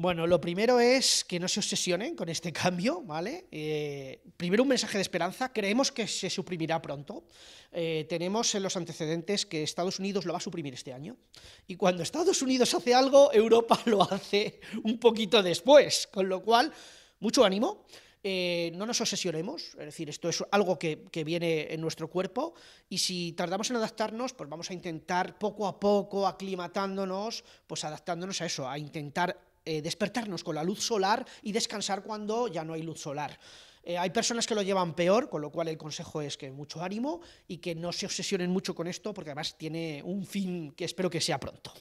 Bueno, lo primero es que no se obsesionen con este cambio, ¿vale? Eh, primero un mensaje de esperanza, creemos que se suprimirá pronto. Eh, tenemos en los antecedentes que Estados Unidos lo va a suprimir este año. Y cuando Estados Unidos hace algo, Europa lo hace un poquito después. Con lo cual, mucho ánimo. Eh, no nos obsesionemos, es decir, esto es algo que, que, viene en nuestro cuerpo y si tardamos en adaptarnos, pues vamos a intentar poco a poco, aclimatándonos, pues adaptándonos a eso, a intentar eh, despertarnos con la luz solar y descansar cuando ya no hay luz solar. Eh, hay personas que lo llevan peor, con lo cual el consejo es que mucho ánimo y que no se obsesionen mucho con esto, porque además tiene un fin que espero que sea pronto.